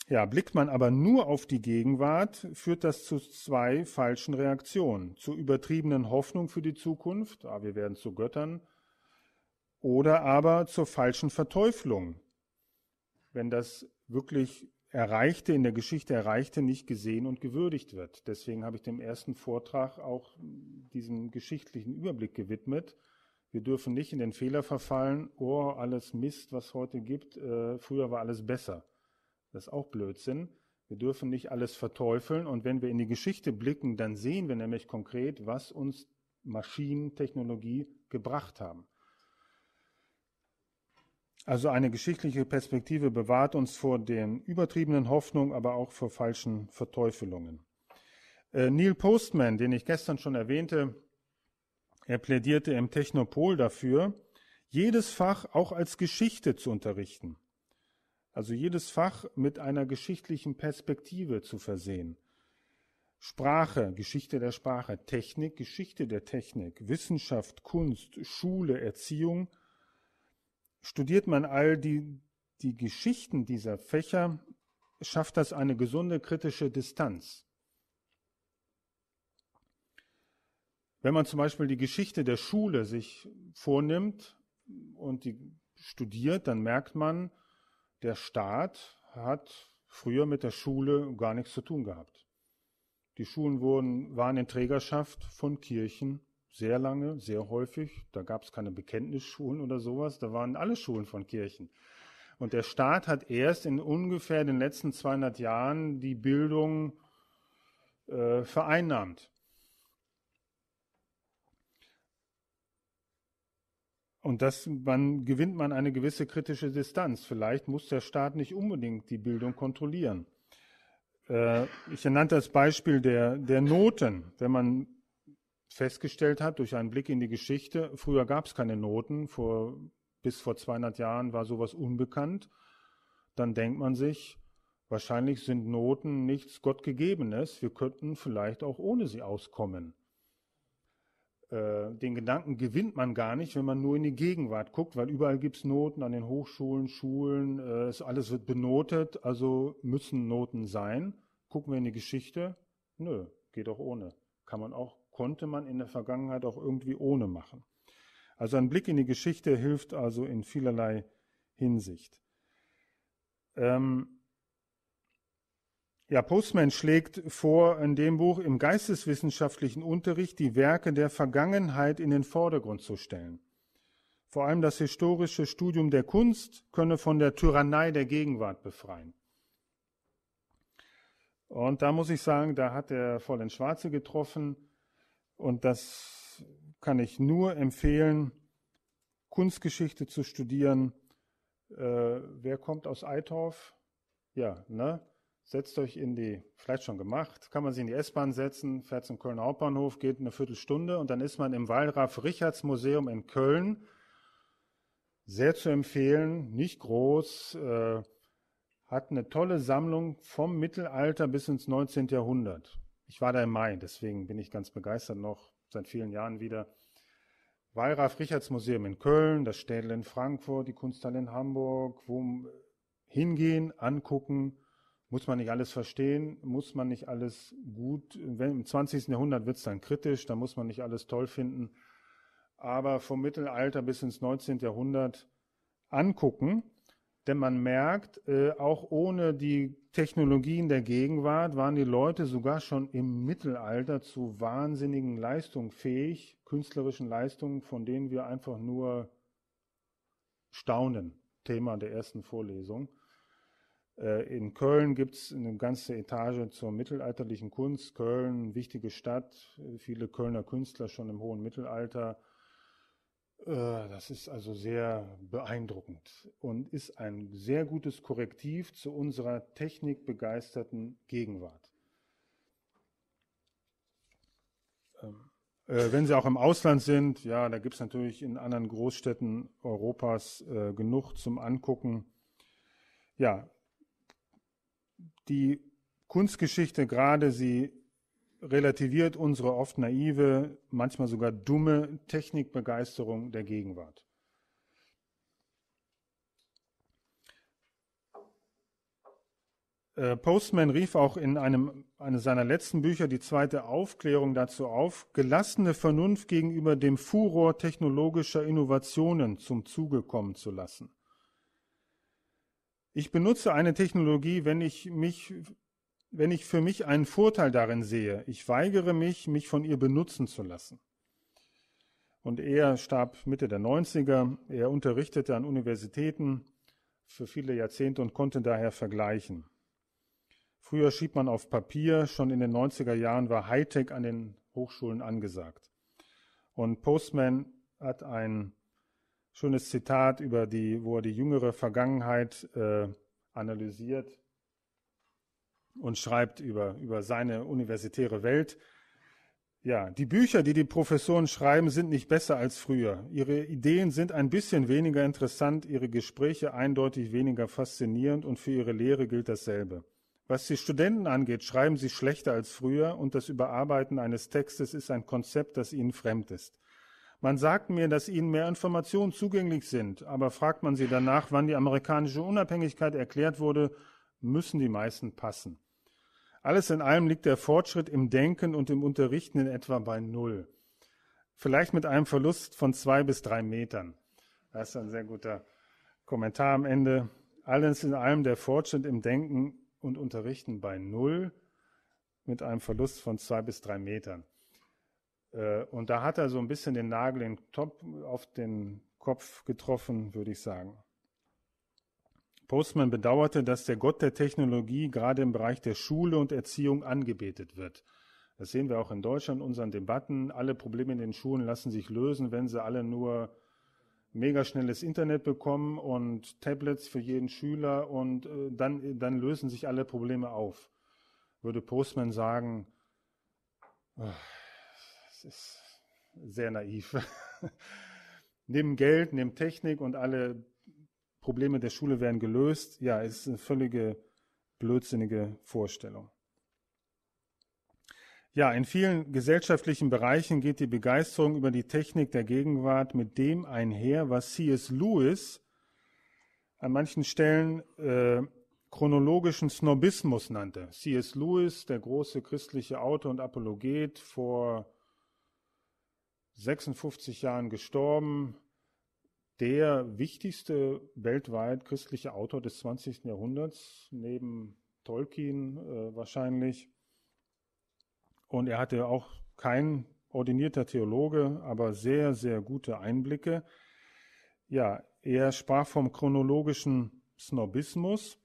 Ja, blickt man aber nur auf die Gegenwart, führt das zu zwei falschen Reaktionen. Zu übertriebenen Hoffnung für die Zukunft, ah, wir werden zu Göttern, oder aber zur falschen Verteuflung, wenn das wirklich Erreichte in der Geschichte Erreichte nicht gesehen und gewürdigt wird. Deswegen habe ich dem ersten Vortrag auch diesen geschichtlichen Überblick gewidmet. Wir dürfen nicht in den Fehler verfallen, oh, alles Mist, was heute gibt, äh, früher war alles besser. Das ist auch Blödsinn. Wir dürfen nicht alles verteufeln und wenn wir in die Geschichte blicken, dann sehen wir nämlich konkret, was uns Maschinen, Technologie gebracht haben. Also eine geschichtliche Perspektive bewahrt uns vor den übertriebenen Hoffnungen, aber auch vor falschen Verteufelungen. Äh, Neil Postman, den ich gestern schon erwähnte, er plädierte im Technopol dafür, jedes Fach auch als Geschichte zu unterrichten. Also jedes Fach mit einer geschichtlichen Perspektive zu versehen. Sprache, Geschichte der Sprache, Technik, Geschichte der Technik, Wissenschaft, Kunst, Schule, Erziehung – Studiert man all die, die Geschichten dieser Fächer, schafft das eine gesunde kritische Distanz. Wenn man zum Beispiel die Geschichte der Schule sich vornimmt und die studiert, dann merkt man, der Staat hat früher mit der Schule gar nichts zu tun gehabt. Die Schulen wurden, waren in Trägerschaft von Kirchen sehr lange, sehr häufig. Da gab es keine Bekenntnisschulen oder sowas. Da waren alle Schulen von Kirchen. Und der Staat hat erst in ungefähr den letzten 200 Jahren die Bildung äh, vereinnahmt. Und das, man gewinnt man eine gewisse kritische Distanz. Vielleicht muss der Staat nicht unbedingt die Bildung kontrollieren. Äh, ich nannte das Beispiel der, der Noten. Wenn man festgestellt hat durch einen Blick in die Geschichte, früher gab es keine Noten, vor, bis vor 200 Jahren war sowas unbekannt, dann denkt man sich, wahrscheinlich sind Noten nichts Gottgegebenes, wir könnten vielleicht auch ohne sie auskommen. Äh, den Gedanken gewinnt man gar nicht, wenn man nur in die Gegenwart guckt, weil überall gibt es Noten an den Hochschulen, Schulen, äh, es, alles wird benotet, also müssen Noten sein. Gucken wir in die Geschichte, nö, geht auch ohne. Kann man auch konnte man in der Vergangenheit auch irgendwie ohne machen. Also ein Blick in die Geschichte hilft also in vielerlei Hinsicht. Ähm ja, Postman schlägt vor in dem Buch im geisteswissenschaftlichen Unterricht die Werke der Vergangenheit in den Vordergrund zu stellen. Vor allem das historische Studium der Kunst könne von der Tyrannei der Gegenwart befreien. Und da muss ich sagen, da hat er der den Schwarze getroffen, und das kann ich nur empfehlen, Kunstgeschichte zu studieren. Äh, wer kommt aus Eitorf? Ja, ne? Setzt euch in die, vielleicht schon gemacht, kann man sich in die S-Bahn setzen, fährt zum Kölner Hauptbahnhof, geht eine Viertelstunde und dann ist man im wallraff richards museum in Köln. Sehr zu empfehlen, nicht groß, äh, hat eine tolle Sammlung vom Mittelalter bis ins 19. Jahrhundert. Ich war da im Mai, deswegen bin ich ganz begeistert noch seit vielen Jahren wieder. Wallraf Richards Museum in Köln, das Städel in Frankfurt, die Kunsthalle in Hamburg, wo äh, hingehen, angucken, muss man nicht alles verstehen, muss man nicht alles gut, wenn, im 20. Jahrhundert wird es dann kritisch, da muss man nicht alles toll finden, aber vom Mittelalter bis ins 19. Jahrhundert angucken denn man merkt, äh, auch ohne die Technologien der Gegenwart waren die Leute sogar schon im Mittelalter zu wahnsinnigen Leistungen fähig, künstlerischen Leistungen, von denen wir einfach nur staunen. Thema der ersten Vorlesung. Äh, in Köln gibt es eine ganze Etage zur mittelalterlichen Kunst. Köln, wichtige Stadt, äh, viele Kölner Künstler schon im hohen Mittelalter äh, das ist also sehr beeindruckend und ist ein sehr gutes Korrektiv zu unserer technikbegeisterten Gegenwart. Ähm, äh, wenn Sie auch im Ausland sind, ja, da gibt es natürlich in anderen Großstädten Europas äh, genug zum Angucken. Ja, die Kunstgeschichte, gerade sie relativiert unsere oft naive, manchmal sogar dumme Technikbegeisterung der Gegenwart. Äh, Postman rief auch in einem, einem seiner letzten Bücher die zweite Aufklärung dazu auf, gelassene Vernunft gegenüber dem Furor technologischer Innovationen zum Zuge kommen zu lassen. Ich benutze eine Technologie, wenn ich mich wenn ich für mich einen Vorteil darin sehe. Ich weigere mich, mich von ihr benutzen zu lassen. Und er starb Mitte der 90er. Er unterrichtete an Universitäten für viele Jahrzehnte und konnte daher vergleichen. Früher schrieb man auf Papier, schon in den 90er Jahren war Hightech an den Hochschulen angesagt. Und Postman hat ein schönes Zitat über die, wo er die jüngere Vergangenheit äh, analysiert und schreibt über, über seine universitäre Welt. Ja, die Bücher, die die Professoren schreiben, sind nicht besser als früher. Ihre Ideen sind ein bisschen weniger interessant, ihre Gespräche eindeutig weniger faszinierend und für ihre Lehre gilt dasselbe. Was die Studenten angeht, schreiben sie schlechter als früher und das Überarbeiten eines Textes ist ein Konzept, das ihnen fremd ist. Man sagt mir, dass ihnen mehr Informationen zugänglich sind, aber fragt man sie danach, wann die amerikanische Unabhängigkeit erklärt wurde, müssen die meisten passen. Alles in allem liegt der Fortschritt im Denken und im Unterrichten in etwa bei Null. Vielleicht mit einem Verlust von zwei bis drei Metern. Das ist ein sehr guter Kommentar am Ende. Alles in allem der Fortschritt im Denken und Unterrichten bei Null mit einem Verlust von zwei bis drei Metern. Äh, und da hat er so ein bisschen den Nagel in den auf den Kopf getroffen, würde ich sagen. Postman bedauerte, dass der Gott der Technologie gerade im Bereich der Schule und Erziehung angebetet wird. Das sehen wir auch in Deutschland in unseren Debatten. Alle Probleme in den Schulen lassen sich lösen, wenn sie alle nur mega schnelles Internet bekommen und Tablets für jeden Schüler und äh, dann, dann lösen sich alle Probleme auf. Würde Postman sagen, es ist sehr naiv. nimm Geld, nimm Technik und alle Probleme der Schule werden gelöst. Ja, es ist eine völlige blödsinnige Vorstellung. Ja, in vielen gesellschaftlichen Bereichen geht die Begeisterung über die Technik der Gegenwart mit dem einher, was C.S. Lewis an manchen Stellen äh, chronologischen Snobismus nannte. C.S. Lewis, der große christliche Autor und Apologet, vor 56 Jahren gestorben, der wichtigste weltweit christliche Autor des 20. Jahrhunderts, neben Tolkien äh, wahrscheinlich. Und er hatte auch kein ordinierter Theologe, aber sehr, sehr gute Einblicke. Ja, er sprach vom chronologischen Snobismus.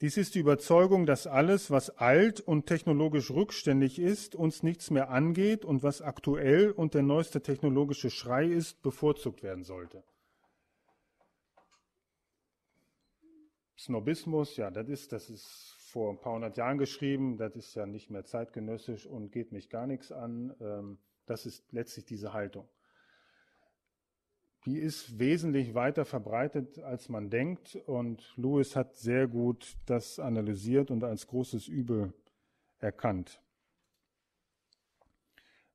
Dies ist die Überzeugung, dass alles, was alt und technologisch rückständig ist, uns nichts mehr angeht und was aktuell und der neueste technologische Schrei ist, bevorzugt werden sollte. Snobismus, ja, das ist, das ist vor ein paar hundert Jahren geschrieben, das ist ja nicht mehr zeitgenössisch und geht mich gar nichts an. Ähm, das ist letztlich diese Haltung. Die ist wesentlich weiter verbreitet, als man denkt und Lewis hat sehr gut das analysiert und als großes Übel erkannt.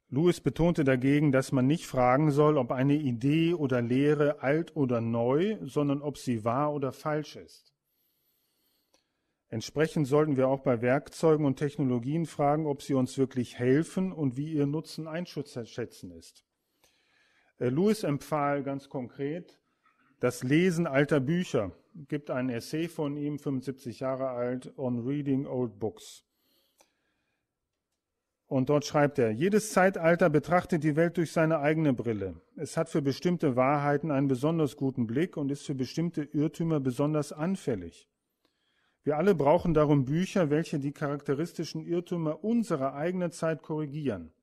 Lewis betonte dagegen, dass man nicht fragen soll, ob eine Idee oder Lehre alt oder neu, sondern ob sie wahr oder falsch ist. Entsprechend sollten wir auch bei Werkzeugen und Technologien fragen, ob sie uns wirklich helfen und wie ihr Nutzen einschätzen ist. Äh, Lewis empfahl ganz konkret das Lesen alter Bücher. Es gibt ein Essay von ihm, 75 Jahre alt, on Reading Old Books. Und dort schreibt er, jedes Zeitalter betrachtet die Welt durch seine eigene Brille. Es hat für bestimmte Wahrheiten einen besonders guten Blick und ist für bestimmte Irrtümer besonders anfällig. Wir alle brauchen darum Bücher, welche die charakteristischen Irrtümer unserer eigenen Zeit korrigieren.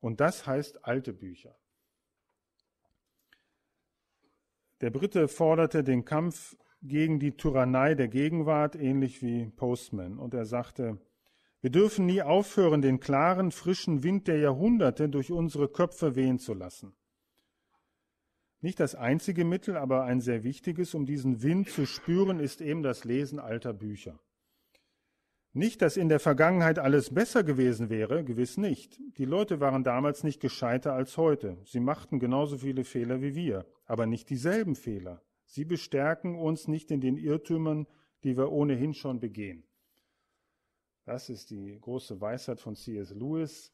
Und das heißt alte Bücher. Der Brite forderte den Kampf gegen die Tyrannei der Gegenwart, ähnlich wie Postman. Und er sagte, wir dürfen nie aufhören, den klaren, frischen Wind der Jahrhunderte durch unsere Köpfe wehen zu lassen. Nicht das einzige Mittel, aber ein sehr wichtiges, um diesen Wind zu spüren, ist eben das Lesen alter Bücher. Nicht, dass in der Vergangenheit alles besser gewesen wäre, gewiss nicht. Die Leute waren damals nicht gescheiter als heute. Sie machten genauso viele Fehler wie wir, aber nicht dieselben Fehler. Sie bestärken uns nicht in den Irrtümern, die wir ohnehin schon begehen. Das ist die große Weisheit von C.S. Lewis.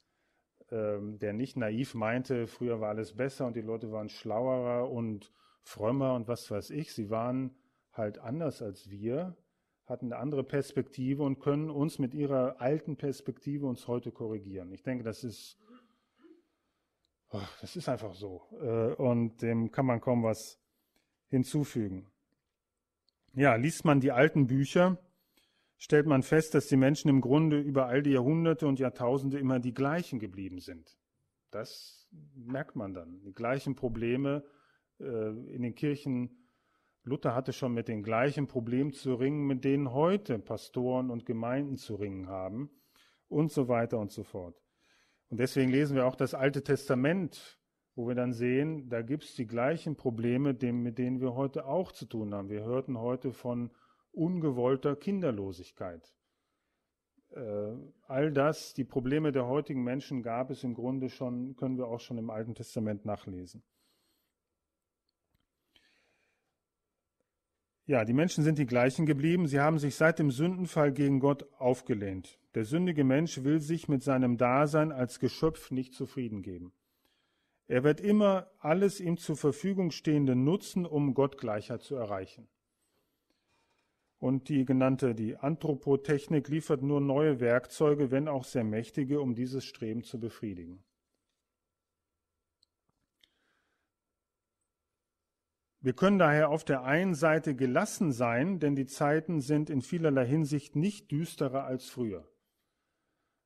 Ähm, der nicht naiv meinte, früher war alles besser und die Leute waren schlauerer und frömmer und was weiß ich. Sie waren halt anders als wir, hatten eine andere Perspektive und können uns mit ihrer alten Perspektive uns heute korrigieren. Ich denke, das ist, das ist einfach so. Äh, und dem kann man kaum was hinzufügen. Ja, liest man die alten Bücher, stellt man fest, dass die Menschen im Grunde über all die Jahrhunderte und Jahrtausende immer die gleichen geblieben sind. Das merkt man dann. Die gleichen Probleme äh, in den Kirchen. Luther hatte schon mit den gleichen Problemen zu ringen, mit denen heute Pastoren und Gemeinden zu ringen haben und so weiter und so fort. Und deswegen lesen wir auch das Alte Testament, wo wir dann sehen, da gibt es die gleichen Probleme, mit denen wir heute auch zu tun haben. Wir hörten heute von ungewollter Kinderlosigkeit. Äh, all das, die Probleme der heutigen Menschen gab es im Grunde schon, können wir auch schon im Alten Testament nachlesen. Ja, die Menschen sind die gleichen geblieben. Sie haben sich seit dem Sündenfall gegen Gott aufgelehnt. Der sündige Mensch will sich mit seinem Dasein als Geschöpf nicht zufrieden geben. Er wird immer alles ihm zur Verfügung Stehende nutzen, um Gottgleichheit zu erreichen. Und die genannte, die Anthropotechnik liefert nur neue Werkzeuge, wenn auch sehr mächtige, um dieses Streben zu befriedigen. Wir können daher auf der einen Seite gelassen sein, denn die Zeiten sind in vielerlei Hinsicht nicht düsterer als früher.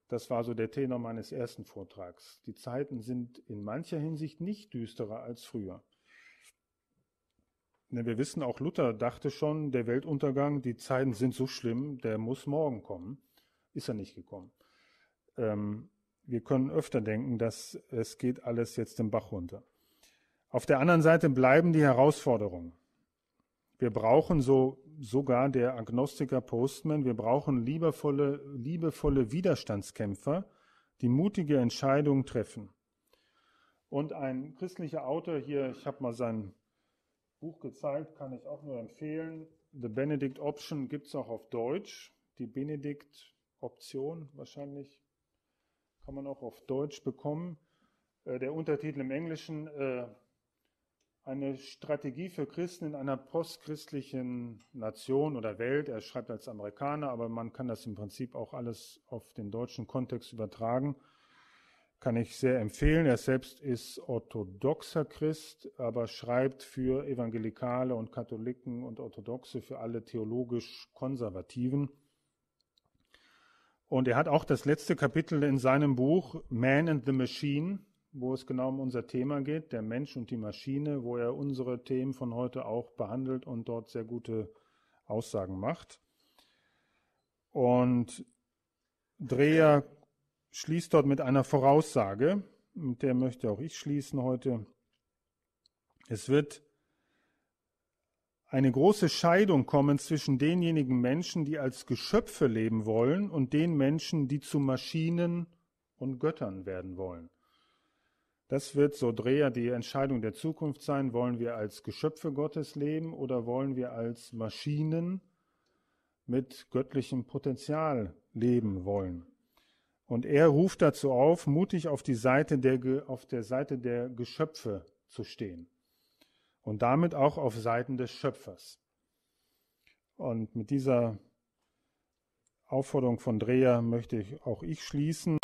Das war so der Tenor meines ersten Vortrags. Die Zeiten sind in mancher Hinsicht nicht düsterer als früher. Ne, wir wissen, auch Luther dachte schon, der Weltuntergang, die Zeiten sind so schlimm, der muss morgen kommen. Ist er nicht gekommen. Ähm, wir können öfter denken, dass es geht alles jetzt den Bach runter. Auf der anderen Seite bleiben die Herausforderungen. Wir brauchen so sogar der Agnostiker Postman, wir brauchen liebevolle, liebevolle Widerstandskämpfer, die mutige Entscheidungen treffen. Und ein christlicher Autor hier, ich habe mal seinen Buch gezeigt, kann ich auch nur empfehlen. The Benedict Option gibt es auch auf Deutsch. Die Benedict Option wahrscheinlich kann man auch auf Deutsch bekommen. Äh, der Untertitel im Englischen, äh, eine Strategie für Christen in einer postchristlichen Nation oder Welt. Er schreibt als Amerikaner, aber man kann das im Prinzip auch alles auf den deutschen Kontext übertragen kann ich sehr empfehlen. Er selbst ist orthodoxer Christ, aber schreibt für Evangelikale und Katholiken und Orthodoxe, für alle theologisch Konservativen. Und er hat auch das letzte Kapitel in seinem Buch Man and the Machine, wo es genau um unser Thema geht, der Mensch und die Maschine, wo er unsere Themen von heute auch behandelt und dort sehr gute Aussagen macht. Und Dreher schließt dort mit einer Voraussage, mit der möchte auch ich schließen heute. Es wird eine große Scheidung kommen zwischen denjenigen Menschen, die als Geschöpfe leben wollen, und den Menschen, die zu Maschinen und Göttern werden wollen. Das wird, so Dreher, die Entscheidung der Zukunft sein. Wollen wir als Geschöpfe Gottes leben oder wollen wir als Maschinen mit göttlichem Potenzial leben wollen? Und er ruft dazu auf, mutig auf, die Seite der, auf der Seite der Geschöpfe zu stehen und damit auch auf Seiten des Schöpfers. Und mit dieser Aufforderung von Dreher möchte ich auch ich schließen.